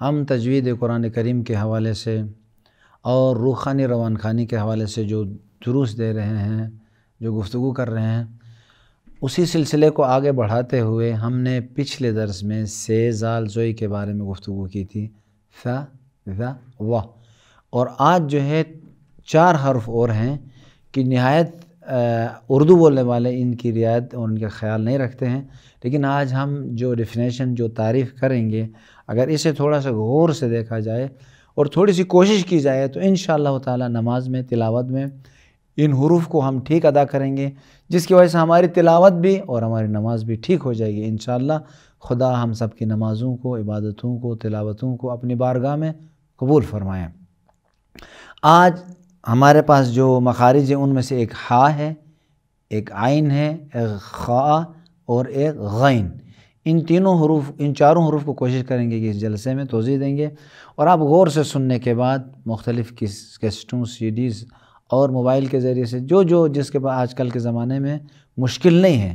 ہم تجوید قرآن کریم کے حوالے سے اور روخانی روان خانی کے حوالے سے جو دروس دے رہے ہیں جو گفتگو کر رہے ہیں اسی سلسلے کو آگے بڑھاتے ہوئے ہم نے پچھلے درس میں زال زوئی کے بارے میں گفتگو کی تھی ف ذا و اور آج جو ہے چار حرف اور ہیں کہ نہایت اردو بولنے والے ان کی رعایت اور ان کا خیال نہیں رکھتے ہیں لیکن آج ہم جو ڈیفینیشن جو تعریف کریں گے اگر اسے تھوڑا سا غور سے دیکھا جائے اور تھوڑی سی کوشش کی جائے تو انشاءاللہ تعالی اللہ نماز میں تلاوت میں ان حروف کو ہم ٹھیک ادا کریں گے جس کی وجہ سے ہماری تلاوت بھی اور ہماری نماز بھی ٹھیک ہو جائے گی انشاءاللہ خدا ہم سب کی نمازوں کو عبادتوں کو تلاوتوں کو اپنی بارگاہ میں قبول فرمائیں آج ہمارے پاس جو مخارج ہیں ان میں سے ایک ہا ہے ایک آئین ہے ایک خواہ اور ایک غین ان تینوں حروف ان چاروں حروف کو کوشش کریں گے کہ اس جلسے میں توضیح دیں گے اور آپ غور سے سننے کے بعد مختلف کیسٹوں سی ڈیز اور موبائل کے ذریعے سے جو جو جس کے پاس آج کل کے زمانے میں مشکل نہیں ہے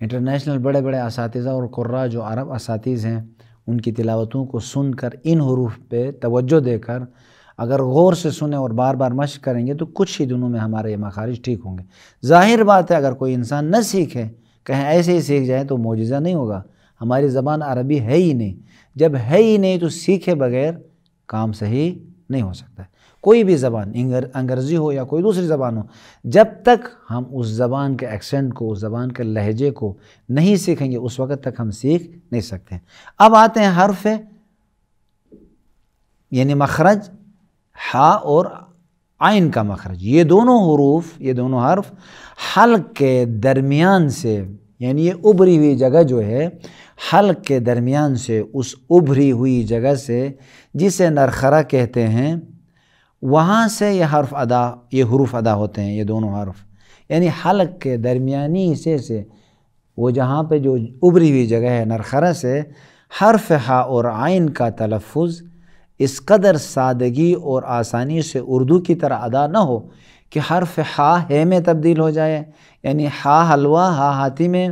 انٹرنیشنل بڑے بڑے اساتذہ اور قرہ جو عرب اساتذ ہیں ان کی تلاوتوں کو سن کر ان حروف پہ توجہ دے کر اگر غور سے سنیں اور بار بار مشق کریں گے تو کچھ ہی دنوں میں ہمارے یہ مخارج ٹھیک ہوں گے ظاہر بات ہے اگر کوئی انسان نہ سیکھے کہیں ایسے ہی سیکھ جائیں تو معجزہ نہیں ہوگا ہماری زبان عربی ہے ہی نہیں جب ہے ہی نہیں تو سیکھے بغیر کام صحیح نہیں ہو سکتا ہے کوئی بھی زبان انگریزی ہو یا کوئی دوسری زبان ہو جب تک ہم اس زبان کے ایکسنٹ کو اس زبان کے لہجے کو نہیں سیکھیں گے اس وقت تک ہم سیکھ نہیں سکتے اب آتے ہیں حرف یعنی مخرج ہا اور آئین کا مخرج یہ دونوں حروف یہ دونوں حرف حلق کے درمیان سے یعنی یہ ابھری ہوئی جگہ جو ہے حلق کے درمیان سے اس ابھری ہوئی جگہ سے جسے نرخرہ کہتے ہیں وہاں سے یہ حرف ادا یہ حروف ادا ہوتے ہیں یہ دونوں حرف یعنی حلق کے درمیانی حصے سے وہ جہاں پہ جو ابری ہوئی جگہ ہے نرخرا سے حرف ہا اور آئین کا تلفظ اس قدر سادگی اور آسانی سے اردو کی طرح ادا نہ ہو کہ حرف ہا ہے میں تبدیل ہو جائے یعنی ہا حلوہ ہا ہاتھی میں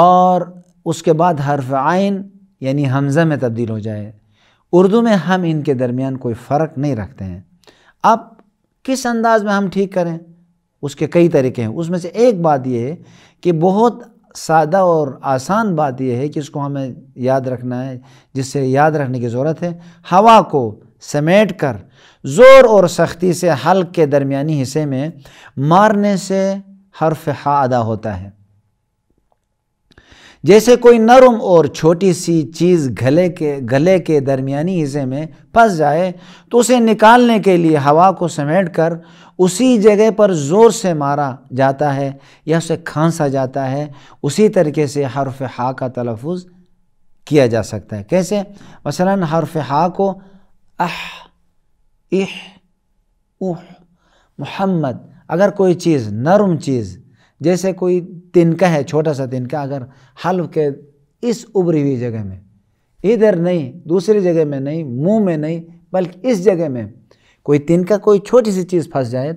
اور اس کے بعد حرف عین یعنی حمزہ میں تبدیل ہو جائے اردو میں ہم ان کے درمیان کوئی فرق نہیں رکھتے ہیں اب کس انداز میں ہم ٹھیک کریں اس کے کئی طریقے ہیں اس میں سے ایک بات یہ ہے کہ بہت سادہ اور آسان بات یہ ہے کہ اس کو ہمیں یاد رکھنا ہے جس سے یاد رکھنے کی ضرورت ہے ہوا کو سمیٹ کر زور اور سختی سے حلق کے درمیانی حصے میں مارنے سے حرف حا ادا ہوتا ہے جیسے کوئی نرم اور چھوٹی سی چیز گلے کے گلے کے درمیانی حصے میں پھنس جائے تو اسے نکالنے کے لیے ہوا کو سمیٹ کر اسی جگہ پر زور سے مارا جاتا ہے یا اسے کھانسا جاتا ہے اسی طریقے سے حرف ہا کا تلفظ کیا جا سکتا ہے کیسے مثلا حرف حا کو اح اح اح محمد اگر کوئی چیز نرم چیز جیسے کوئی تنکہ ہے چھوٹا سا تنکہ اگر حلو کے اس ابریوی ہوئی جگہ میں ادھر نہیں دوسری جگہ میں نہیں منہ میں نہیں بلکہ اس جگہ میں کوئی تین کا کوئی چھوٹی سی چیز پھنس جائے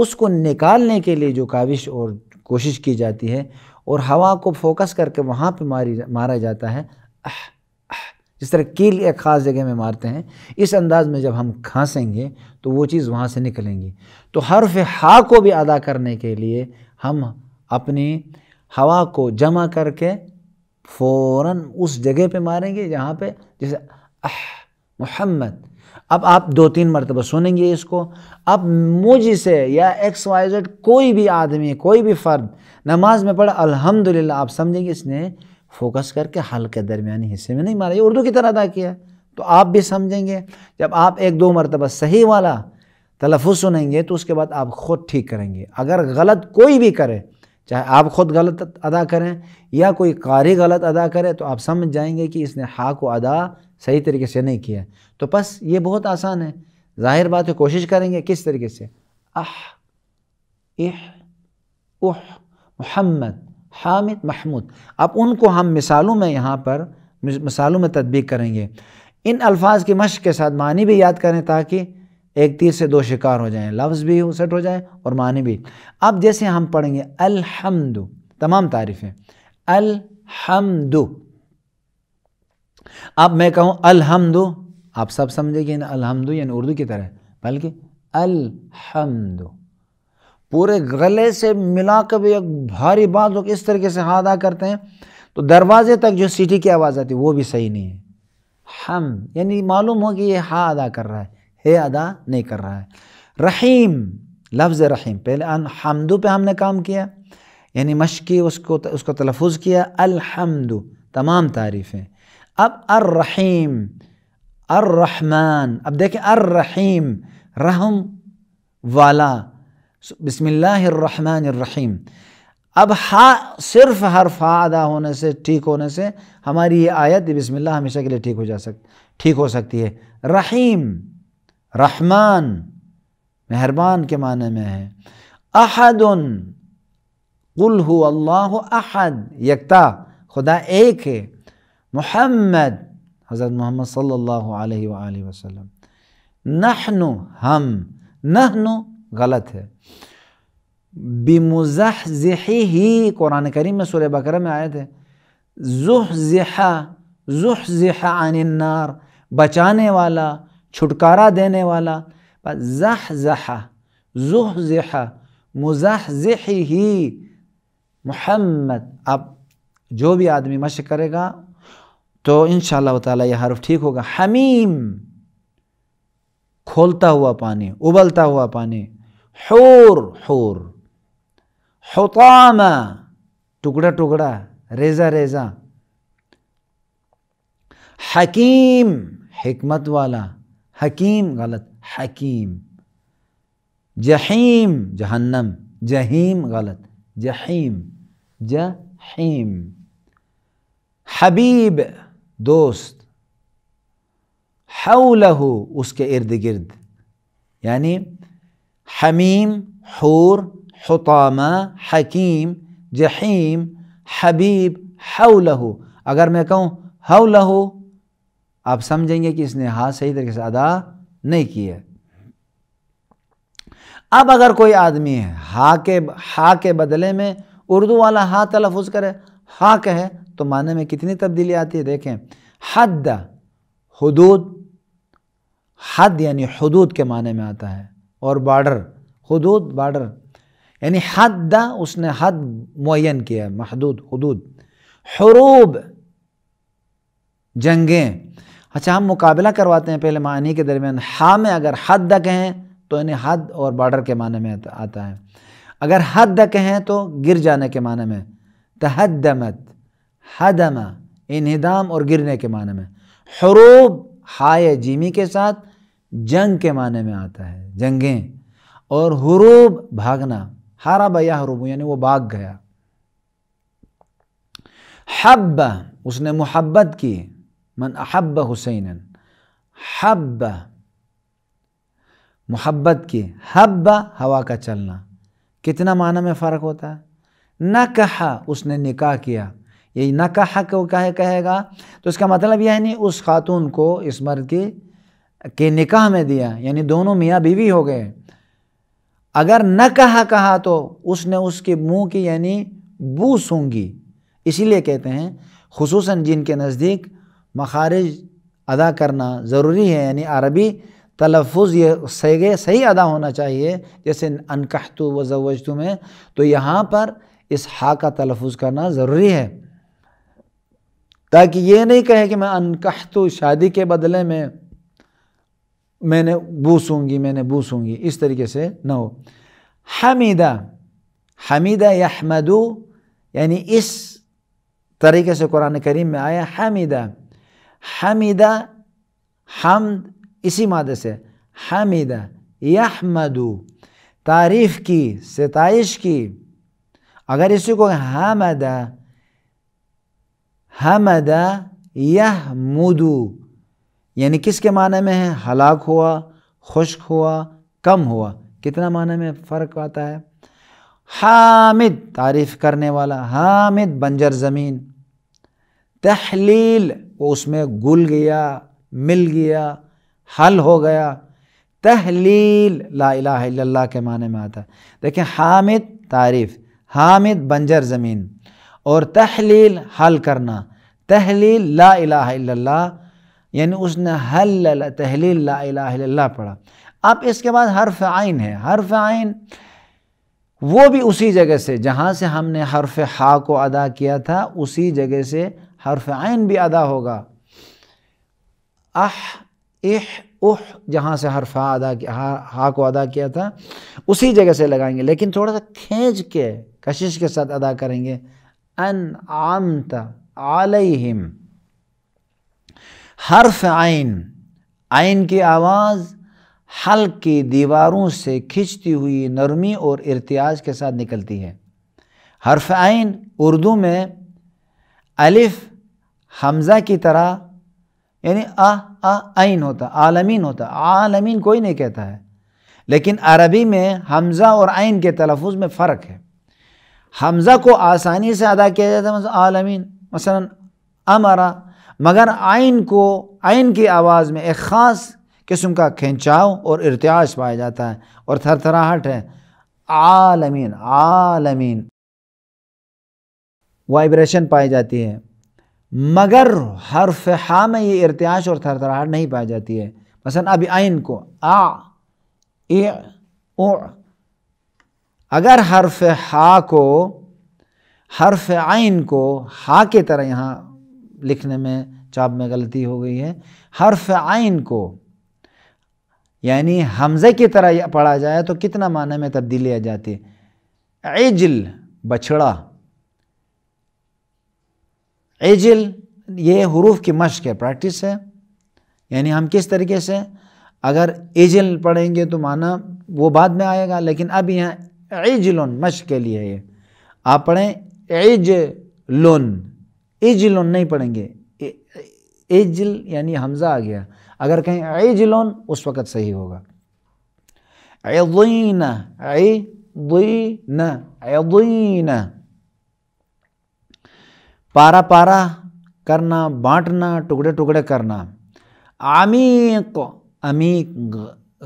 اس کو نکالنے کے لیے جو کاوش اور کوشش کی جاتی ہے اور ہوا کو فوکس کر کے وہاں پہ ماری مارا جاتا ہے جس طرح کیل ایک خاص جگہ میں مارتے ہیں اس انداز میں جب ہم کھانسیں گے تو وہ چیز وہاں سے نکلیں گی تو حرف حا کو بھی ادا کرنے کے لیے ہم اپنی ہوا کو جمع کر کے فوراً اس جگہ پہ ماریں گے جہاں پہ جیسے محمد اب آپ دو تین مرتبہ سنیں گے اس کو اب مجھ سے یا ایکس وائی زیڈ کوئی بھی آدمی کوئی بھی فرد نماز میں پڑھا الحمدللہ آپ سمجھیں گے اس نے فوکس کر کے حل کے درمیانی حصے میں نہیں مارا یہ اردو کی طرح ادا کیا تو آپ بھی سمجھیں گے جب آپ ایک دو مرتبہ صحیح والا تلفظ سنیں گے تو اس کے بعد آپ خود ٹھیک کریں گے اگر غلط کوئی بھی کرے چاہے آپ خود غلط ادا کریں یا کوئی قاری غلط ادا کرے تو آپ سمجھ جائیں گے کہ اس نے ہا کو ادا صحیح طریقے سے نہیں کیا تو بس یہ بہت آسان ہے ظاہر بات ہے کوشش کریں گے کس طریقے سے اح اح اح محمد حامد محمود اب ان کو ہم مثالوں میں یہاں پر مثالوں میں تطبیق کریں گے ان الفاظ کی مشق کے ساتھ معنی بھی یاد کریں تاکہ ایک تیر سے دو شکار ہو جائیں لفظ بھی سیٹ ہو جائیں اور معنی بھی اب جیسے ہم پڑھیں گے الحمد تمام تعریفیں الحمد اب میں کہوں الحمد آپ سب سمجھیں گے الحمد یعنی اردو کی طرح بلکہ الحمد پورے گلے سے ملا کر بھی ایک بھاری بات لوگ اس طریقے سے ہادہ کرتے ہیں تو دروازے تک جو سیٹی کی آواز آتی ہے وہ بھی صحیح نہیں ہے ہم یعنی معلوم ہو کہ یہ ہاں ادا کر رہا ہے ہے ادا نہیں کر رہا ہے رحیم لفظ رحیم پہلے حمدو پہ ہم نے کام کیا یعنی مشقی اس کو اس کو تلفظ کیا الحمدو تمام تعریفیں اب الرحیم الرحمن اب دیکھیں الرحیم رحم والا بسم اللہ الرحمن الرحیم اب ہر صرف حرف فا ادا ہونے سے ٹھیک ہونے سے ہماری یہ آیت بسم اللہ ہمیشہ کے لیے ٹھیک ہو جا سک ٹھیک ہو سکتی ہے رحیم رحمان مهربان کے معنی میں ہے احد قل هو الله احد یکتا خدا ایک ہے محمد حضرت محمد صلی اللہ علیہ وآلہ وسلم نحن ہم نحن غلط ہے بمزحزحه قرآن کریم میں سورہ بکرہ میں آیت ہے زحزح زحزح عن النار بچانے والا چھٹکارا دینے والا زح زح زح مزح ذہ ہی محمد اب جو بھی آدمی مشق کرے گا تو انشاءاللہ تعالی یہ حرف ٹھیک ہوگا حمیم کھولتا ہوا پانی ابلتا ہوا پانی حور حور حطامہ ٹکڑا ٹکڑا ریزہ ریزہ حکیم حکمت والا حكيم غلط حكيم جحيم جهنم جهيم غلط جحيم جحيم حبيب دوست حوله اس کے ارد گرد يعني حميم حور حطامة حكيم جحيم حبيب حوله اگر میں کہوں حوله آپ سمجھیں گے کہ اس نے ہاتھ صحیح طریقے سے ادا نہیں کی ہے اب اگر کوئی آدمی ہے ہا ہا کے کے بدلے میں اردو والا ہا تلفظ کرے ہا کہے تو معنی میں کتنی تبدیلی آتی ہے دیکھیں حد حد یعنی حدود حدود یعنی کے معنی میں آتا ہے اور بارڈر حدود بارڈر یعنی حد اس نے حد معین کیا محدود حدود حروب جنگیں اچھا ہم مقابلہ کرواتے ہیں پہلے معنی کے درمیان ہا میں اگر حد کہیں تو یعنی حد اور بارڈر کے معنی میں آتا ہے اگر حد کہیں تو گر جانے کے معنی میں تحدمت حدم انہدام اور گرنے کے معنی میں حروب ہائے جیمی کے ساتھ جنگ کے معنی میں آتا ہے جنگیں اور حروب بھاگنا ہارا بیا حروب یعنی وہ بھاگ گیا حب اس نے محبت کی من احب حسین حب محبت کی حب ہوا کا چلنا کتنا معنی میں فرق ہوتا ہے نہ کہا اس نے نکاح کیا یہ نہ کہا کہے گا تو اس کا مطلب یہ ہے نہیں اس خاتون کو اس مرد کی کے نکاح میں دیا یعنی دونوں میاں بیوی ہو گئے اگر نہ کہا کہا تو اس نے اس کے منہ کی یعنی بو سونگی اسی لیے کہتے ہیں خصوصاً جن کے نزدیک مخارج ادا کرنا ضروری ہے یعنی عربی تلفظ یہ سیگے صحیح ادا ہونا چاہیے جیسے انکحتو و زوجتو میں تو یہاں پر اس ہا کا تلفظ کرنا ضروری ہے تاکہ یہ نہیں کہے کہ میں انکحتو شادی کے بدلے میں میں نے بوسوں گی میں نے بوسوں گی اس طریقے سے نہ ہو حمیدہ حمیدہ یحمدو یعنی اس طریقے سے قرآن کریم میں آیا حمیدہ حمیدہ حمد اسی مادے سے حمیدہ یحمدو تعریف کی ستائش کی اگر اسی کو حمدہ حمدہ یحمدو یعنی کس کے معنی میں ہے ہلاک ہوا خشک ہوا کم ہوا کتنا معنی میں فرق آتا ہے حامد تعریف کرنے والا حامد بنجر زمین تحلیل وہ اس میں گل گیا مل گیا حل ہو گیا تحلیل لا الہ الا اللہ کے معنی میں آتا ہے دیکھیں حامد تعریف حامد بنجر زمین اور تحلیل حل کرنا تحلیل لا الہ الا اللہ یعنی اس نے حل تحلیل لا الہ الا اللہ پڑھا اب اس کے بعد حرف عین ہے حرف عین وہ بھی اسی جگہ سے جہاں سے ہم نے حرف حا کو ادا کیا تھا اسی جگہ سے حرف عین بھی ادا ہوگا اح اح اح جہاں سے حرف ہاں ادا کیا ہا ہاں کو ادا کیا تھا اسی جگہ سے لگائیں گے لیکن تھوڑا سا کھینچ کے کشش کے ساتھ ادا کریں گے ان عامت علیہم حرف عین عین کی آواز حلق کی دیواروں سے کھچتی ہوئی نرمی اور ارتیاز کے ساتھ نکلتی ہے حرف عین اردو میں الف حمزہ کی طرح یعنی آ آ عین ہوتا عالمین ہوتا عالمین کوئی نہیں کہتا ہے لیکن عربی میں حمزہ اور عین کے تلفظ میں فرق ہے حمزہ کو آسانی سے ادا کیا جاتا ہے مثلا عالمین مثلا امرا مگر آئین کو عین کی آواز میں ایک خاص قسم کا کھینچاؤ اور ارتعاش پایا جاتا ہے اور تھر تھراہٹ ہے عالمین عالمین وائبریشن پائی جاتی ہے مگر حرف حا میں یہ ارتعاش اور تھر تھراہٹ نہیں پائی جاتی ہے مثلا اب آئین کو آ اگر حرف حا کو حرف عین کو ہا کے طرح یہاں لکھنے میں چاپ میں غلطی ہو گئی ہے حرف عین کو یعنی حمزے کی طرح پڑھا جائے تو کتنا معنی میں تبدیلی آ جاتی ہے عجل بچھڑا عجل یہ حروف کی مشق ہے پریکٹس ہے یعنی ہم کس طریقے سے اگر ایجل پڑھیں گے تو معنی وہ بعد میں آئے گا لیکن اب یہاں عجلن مشق کے لیے یہ آپ پڑھیں ایج لون نہیں پڑھیں گے ایجل یعنی حمزہ آ گیا اگر کہیں ایج لون اس وقت صحیح ہوگا ای پارا پارا کرنا بانٹنا ٹکڑے ٹکڑے کرنا عمیق عمیق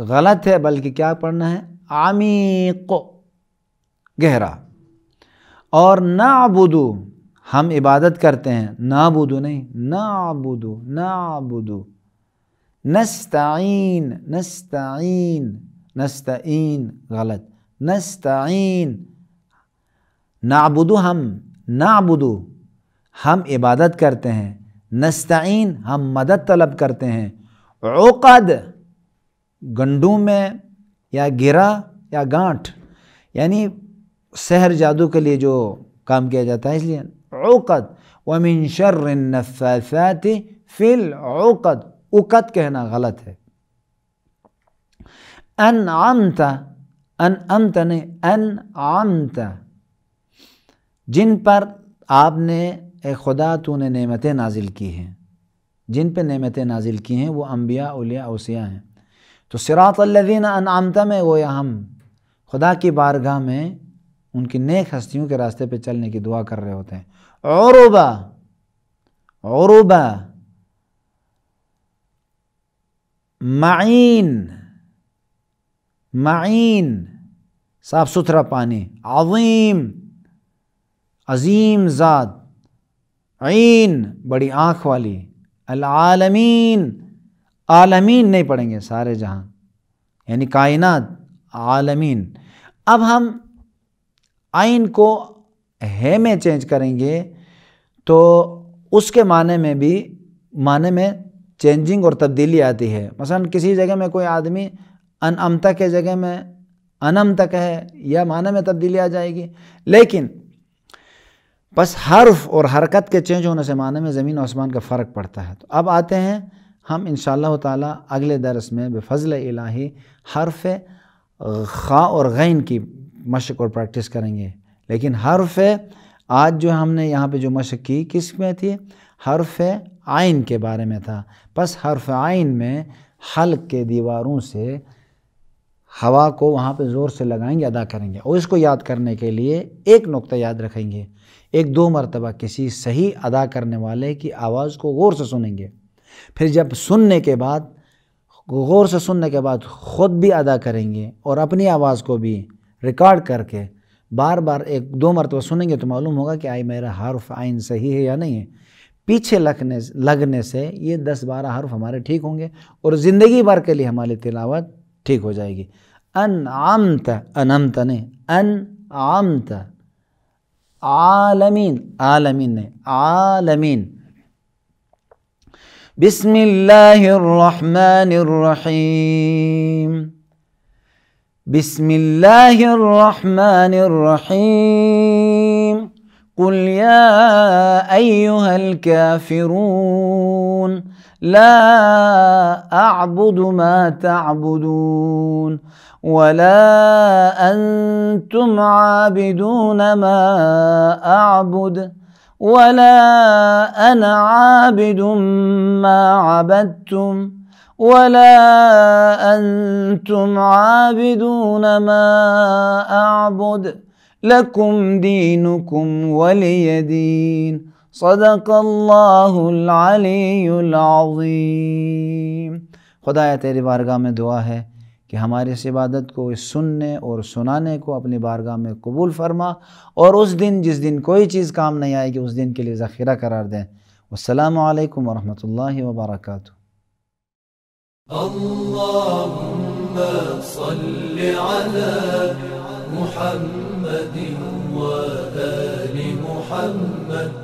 غلط ہے بلکہ کیا پڑھنا ہے عمیق گہرا اور نعبدو ہم عبادت کرتے ہیں نعبدو نہیں نعبدو نعبدو نستعین نستعین نستعین غلط نستعین نعبدو ہم نعبدو ہم عبادت کرتے ہیں نستعین ہم مدد طلب کرتے ہیں عقد گنڈوں میں یا گرا یا گانٹھ یعنی سہر جادو کے لیے جو کام کیا جاتا ہے اس لیے عقد وَمِن شَرِّ النَّفَّاثَاتِ فی الْعُقَد عقد کہنا غلط ہے ان انتاً ان آمتا جن پر آپ نے اے خدا تو نے نعمتیں نازل کی ہیں جن پہ نعمتیں نازل کی ہیں وہ انبیاء اولیاء اوسیاء ہیں تو صراط اللہ انعامت میں وہ ہم خدا کی بارگاہ میں ان کی نیک ہستیوں کے راستے پہ چلنے کی دعا کر رہے ہوتے ہیں عروبہ معین معین صاف ستھرا پانی عظیم عظیم ذات عین بڑی آنکھ والی العالمین عالمین نہیں پڑھیں گے سارے جہاں یعنی کائنات عالمین اب ہم آئین کو ہے میں چینج کریں گے تو اس کے معنی میں بھی معنی میں چینجنگ اور تبدیلی آتی ہے مثلا کسی جگہ میں کوئی آدمی انعمتہ کے جگہ میں انعمتہ کہے ہے یا معنی میں تبدیلی آ جائے گی لیکن بس حرف اور حرکت کے چینج ہونے سے معنی میں زمین و عثمان کا فرق پڑتا ہے تو اب آتے ہیں ہم انشاءاللہ تعالی اللہ تعالیٰ اگلے درس میں بفضل الہی حرف خا اور غین کی مشق اور پریکٹس کریں گے لیکن حرف آج جو ہم نے یہاں پہ جو مشق کی کس میں تھی حرف آئین کے بارے میں تھا بس حرف آئین میں حلق کے دیواروں سے ہوا کو وہاں پہ زور سے لگائیں گے ادا کریں گے اور اس کو یاد کرنے کے لیے ایک نقطہ یاد رکھیں گے ایک دو مرتبہ کسی صحیح ادا کرنے والے کی آواز کو غور سے سنیں گے پھر جب سننے کے بعد غور سے سننے کے بعد خود بھی ادا کریں گے اور اپنی آواز کو بھی ریکارڈ کر کے بار بار ایک دو مرتبہ سنیں گے تو معلوم ہوگا کہ آئی میرا حرف آئین صحیح ہے یا نہیں ہے پیچھے لگنے لگنے سے یہ دس بارہ حرف ہمارے ٹھیک ہوں گے اور زندگی بھر کے لیے ہماری تلاوت ٹھیک ہو جائے گی ان عمت انمت نے ان عمت عالمین عالمین نے عالمین بسم اللہ الرحمن الرحیم بسم اللہ الرحمن الرحیم قل یا ایوہ الكافرون لا أعبد ما تعبدون ولا أنتم عابدون ما أعبد ولا أنا عابد ما عبدتم ولا أنتم عابدون ما أعبد لكم دينكم ولي دين صدق اللہ العلی العظیم خدا تیری بارگاہ میں دعا ہے کہ ہماری اس عبادت کو اس سننے اور سنانے کو اپنی بارگاہ میں قبول فرما اور اس دن جس دن کوئی چیز کام نہیں آئے گی اس دن کے لیے ذخیرہ قرار دیں والسلام علیکم ورحمۃ اللہ وبرکاتہ صل محمد محمد